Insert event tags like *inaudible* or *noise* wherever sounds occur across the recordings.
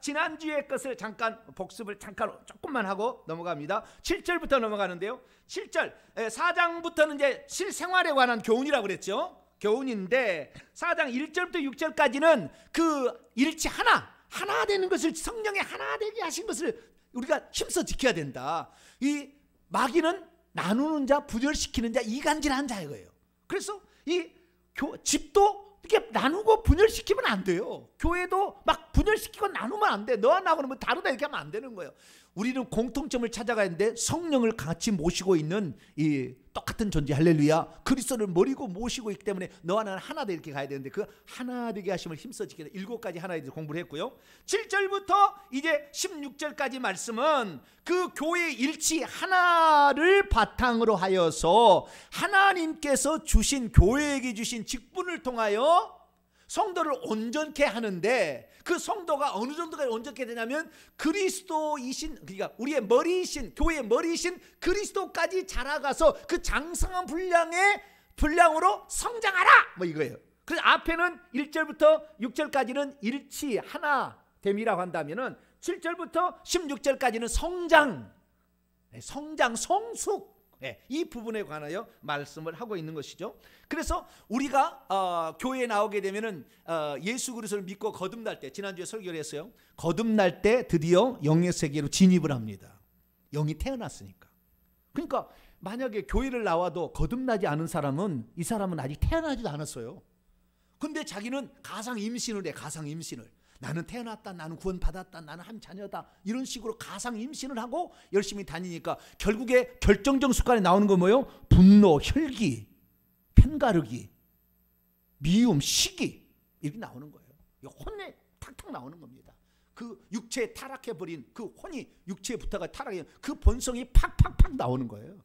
지난주의 것을 잠깐 복습을 잠깐 조금만 하고 넘어갑니다. 7절부터 넘어가는데요. 7절. 4장부터는 이제 실생활에 관한 교훈이라고 그랬죠. 교훈인데 4장 1절부터 6절까지는 그 일치 하나, 하나 되는 것을 성령의 하나 되게 하신 것을 우리가 힘써 지켜야 된다. 이 마귀는 나누는 자, 부절시키는 자, 이간질한 자예요. 그래서 이 교, 집도 이게 렇 나누고 분열시키면 안 돼요. 교회도 막 분열시키고 나누면 안 돼. 너와 나하고는 다르다 이렇게 하면 안 되는 거예요. 우리는 공통점을 찾아가는데 성령을 같이 모시고 있는 이 똑같은 존재 할렐루야 그리스도를 머리고 모시고 있기 때문에 너와 나는 하나 되 이렇게 가야 되는데 그 하나 되게 하심을 힘써지게 일곱 가지 하나에 대해서 공부를 했고요 7절부터 이제 16절까지 말씀은 그 교회 일치 하나를 바탕으로 하여서 하나님께서 주신 교회에게 주신 직분을 통하여 성도를 온전케 하는데 그 성도가 어느 정도가 온전케 되냐면 그리스도이신 그러니까 우리의 머리이신 교회의 머리이신 그리스도까지 자라가서 그 장성한 분량의 분량으로 성장하라 뭐 이거예요. 그 앞에는 1절부터 6절까지는 일치 하나 됨이라고 한다면은 7절부터 16절까지는 성장 네, 성장 성숙 예, 이 부분에 관하여 말씀을 하고 있는 것이죠. 그래서 우리가 어, 교회에 나오게 되면은 어, 예수 그리스도를 믿고 거듭날 때 지난주에 설교를 했어요. 거듭날 때 드디어 영의 세계로 진입을 합니다. 영이 태어났으니까. 그러니까 만약에 교회를 나와도 거듭나지 않은 사람은 이 사람은 아직 태어나지도 않았어요. 근데 자기는 가상 임신을 해 가상 임신을. 나는 태어났다, 나는 구원받았다, 나는 한 자녀다 이런 식으로 가상 임신을 하고 열심히 다니니까 결국에 결정적 습관이 나오는 건 뭐예요? 분노, 혈기, 편가르기, 미움, 시기 이렇게 나오는 거예요. 혼에 탁탁 나오는 겁니다. 그 육체에 타락해버린 그 혼이 육체에 붙어가 타락해 그 본성이 팍팍팍 나오는 거예요.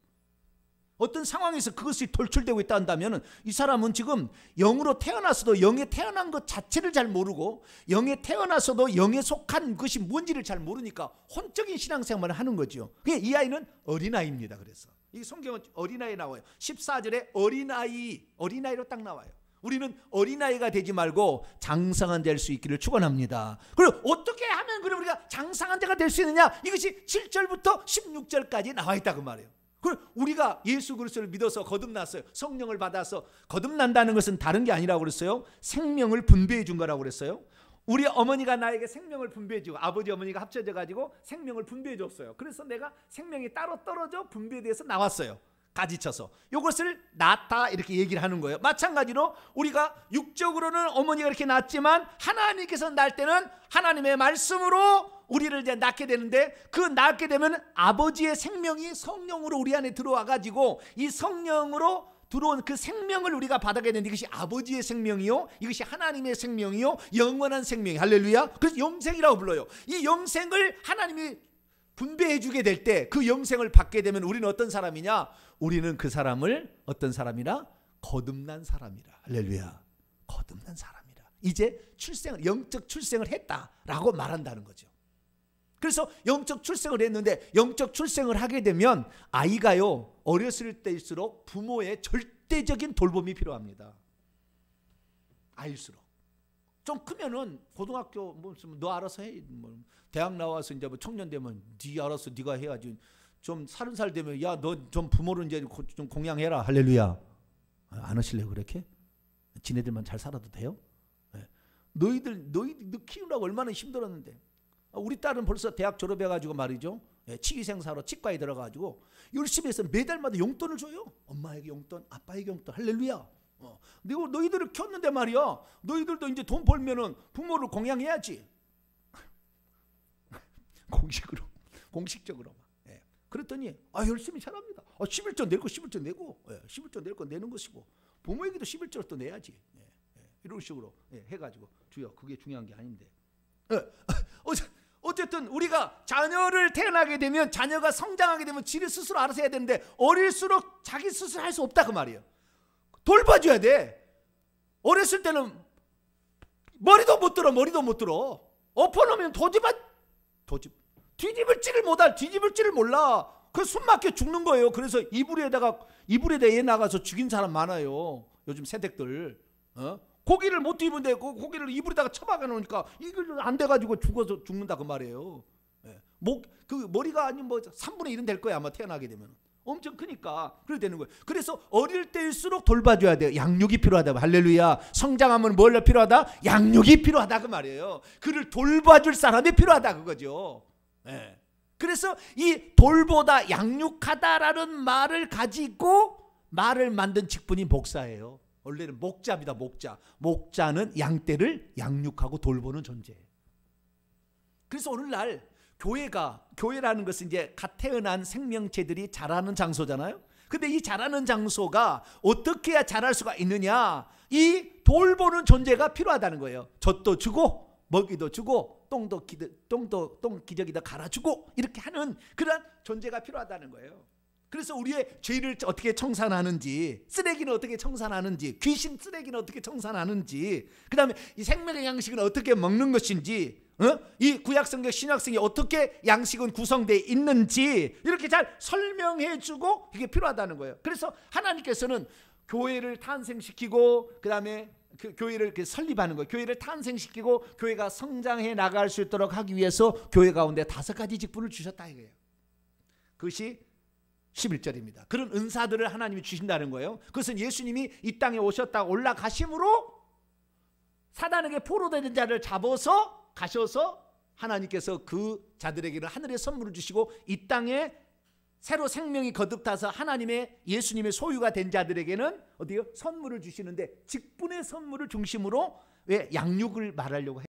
어떤 상황에서 그것이 돌출되고 있다 한다면 이 사람은 지금 영으로 태어나서도 영에 태어난 것 자체를 잘 모르고 영에 태어나서도 영에 속한 것이 뭔지를 잘 모르니까 혼적인 신앙생활을 하는 거죠. 이 아이는 어린아이입니다. 그래서 이 성경은 어린아이 나와요. 14절에 어린아이, 어린아이로 딱 나와요. 우리는 어린아이가 되지 말고 장성한 될수 있기를 축원합니다. 그리고 어떻게 하면 그럼 우리가 장성한 자가 될 수 있느냐? 이것이 7절부터 16절까지 나와 있다 그 말이에요. 그 우리가 예수 그리스도를 믿어서 거듭났어요. 성령을 받아서 거듭난다는 것은 다른 게 아니라고 그랬어요. 생명을 분배해 준 거라고 그랬어요. 우리 어머니가 나에게 생명을 분배해 주고 아버지 어머니가 합쳐져 가지고 생명을 분배해 줬어요. 그래서 내가 생명이 따로 떨어져 분배돼서 나왔어요. 가지쳐서 이것을 낳다 이렇게 얘기를 하는 거예요. 마찬가지로 우리가 육적으로는 어머니가 이렇게 낳았지만 하나님께서 낳을 때는 하나님의 말씀으로 우리를 이제 낳게 되는데 그 낳게 되면 아버지의 생명이 성령으로 우리 안에 들어와 가지고 이 성령으로 들어온 그 생명을 우리가 받아게 되는데 이것이 아버지의 생명이요 이것이 하나님의 생명이요 영원한 생명이 할렐루야 그래서 영생이라고 불러요 이 영생을 하나님이 분배해 주게 될 때 그 영생을 받게 되면 우리는 어떤 사람이냐 우리는 그 사람을 어떤 사람이라 거듭난 사람이라 할렐루야 거듭난 사람이라 이제 출생 영적 출생을 했다라고 말한다는 거죠 그래서 영적 출생을 했는데 영적 출생을 하게 되면 아이가요 어렸을 때일수록 부모의 절대적인 돌봄이 필요합니다. 아이일수록 좀 크면은 고등학교 뭐너 알아서 해. 뭐 대학 나와서 이제 뭐 청년 되면 네 알아서 네가 해야지. 좀 서른 살 되면 야너 좀 부모를 이제 좀 공양해라 할렐루야. 안하실래 그렇게? 지네들만 잘 살아도 돼요? 네. 너희들 너희 너 키우라고 얼마나 힘들었는데 아, 우리 딸은 벌써 대학 졸업해가지고 말이죠. 예, 치기생사로 치과에 들어가지고 열심히 해서 매달마다 용돈을 줘요. 엄마에게 용돈, 아빠에게 용돈, 할렐루야. 어. 그리고 너희들을 키웠는데 말이야. 너희들도 이제 돈 벌면은 부모를 공양해야지. *laughs* 공식으로, 공식적으로. 예. 그랬더니 아 열심히 잘합니다. 아, 11조 낼고 11조 내고 예. 11조 낼거 내는 것이고 부모에게도 11조를 또 내야지. 예. 예. 이런 식으로 예. 해가지고 주여 그게 중요한 게 아닌데. 예. 어쨌 우리가 자녀를 태어나게 되면 자녀가 성장하게 되면 지를 스스로 알아서 해야 되는데 어릴수록 자기 스스로 할 수 없다 그 말이에요. 돌봐줘야 돼. 어렸을 때는 머리도 못 들어 머리도 못 들어. 엎어놓으면 도집아 도집 뒤집을지를 못할 뒤집을지를 몰라. 그 숨막혀 죽는 거예요. 그래서 이불에다가 이불에다 얘 나가서 죽인 사람 많아요. 요즘 새댁들 어? 고기를 못 입은데 고기를 입으리다가 처박아 놓으니까 이걸 안 돼가지고 죽어서 죽는다 그 말이에요. 예. 목그 머리가 아닌 뭐 3분의 1은 될 거야 아마 태어나게 되면 엄청 크니까 그래 되는 거예요. 그래서 어릴 때일수록 돌봐줘야 돼요. 양육이 필요하다. 할렐루야. 성장하면 뭘 필요하다? 양육이 필요하다 그 말이에요. 그를 돌봐줄 사람이 필요하다 그거죠. 예. 그래서 이 돌보다 양육하다라는 말을 가지고 말을 만든 직분이 목사예요. 원래는 목자입니다. 목자. 목자는 양떼를 양육하고 돌보는 존재예요. 그래서 오늘날 교회가 교회라는 것은 이제 갓 태어난 생명체들이 자라는 장소잖아요. 근데 이 자라는 장소가 어떻게 해야 자랄 수가 있느냐? 이 돌보는 존재가 필요하다는 거예요. 젖도 주고 먹이도 주고 똥도 기 똥도 똥 기저귀도 갈아주고 이렇게 하는 그런 존재가 필요하다는 거예요. 그래서 우리의 죄를 어떻게 청산하는지, 쓰레기는 어떻게 청산하는지, 귀신 쓰레기는 어떻게 청산하는지, 그 다음에 이 생명의 양식은 어떻게 먹는 것인지, 어? 이 구약성경, 신약성이 어떻게 양식은 구성되어 있는지 이렇게 잘 설명해주고 이게 필요하다는 거예요. 그래서 하나님께서는 교회를 탄생시키고 그 다음에 그 교회를 그 설립하는 거예요. 교회를 탄생시키고 교회가 성장해 나갈 수 있도록 하기 위해서 교회 가운데 다섯 가지 직분을 주셨다 이거예요. 그것이 11절입니다. 그런 은사들을 하나님이 주신다는 거예요. 그것은 예수님이 이 땅에 오셨다 올라가심으로 사단에게 포로되는 자를 잡아서 가셔서 하나님께서 그 자들에게는 하늘의 선물을 주시고 이 땅에 새로 생명이 거듭나서 하나님의 예수님의 소유가 된 자들에게는 어디요? 선물을 주시는데 직분의 선물을 중심으로 왜 양육을 말하려고 해요?